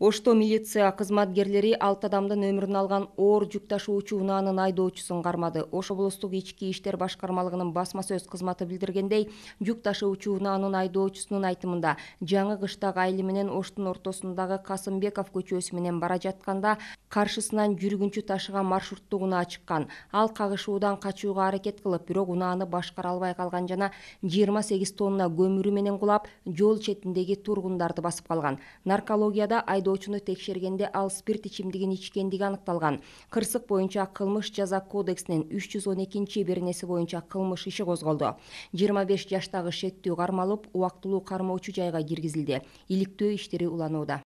ошто милиция кызматкерлери алты адамдын өмүрүн алган оор жүк ташуучу унаанын айдоочусун кармады ош облустук ички иштер башкармалыгынын басма сөз кызматы билдиргендей жүк ташуучу унаанын айдоочусунун айтымында жаңы кыштак айылы менен оштун ортосундагы касымбеков көчөсү менен бара жатканда каршысынан жүргүнчү ташыган маршруттук унаа чыккан ал кагышуудан качууга аракет кылып бирок унааны башкара албай калган жана жыйырма сегиз тонна көмүрү менен кулап жол четиндеги тургундарды басып калган наркологияда айдоочуну текшергенде ал спирт ичимдигин ичкендиги аныкталган кырсык боюнча кылмыш жаза кодексинин үч жүз он экинчи беренеси боюнча кылмыш иши козголду жыйырма беш жаштагы шектүү кармалып убактылуу кармоочу жайга киргизилди иликтөө иштери уланууда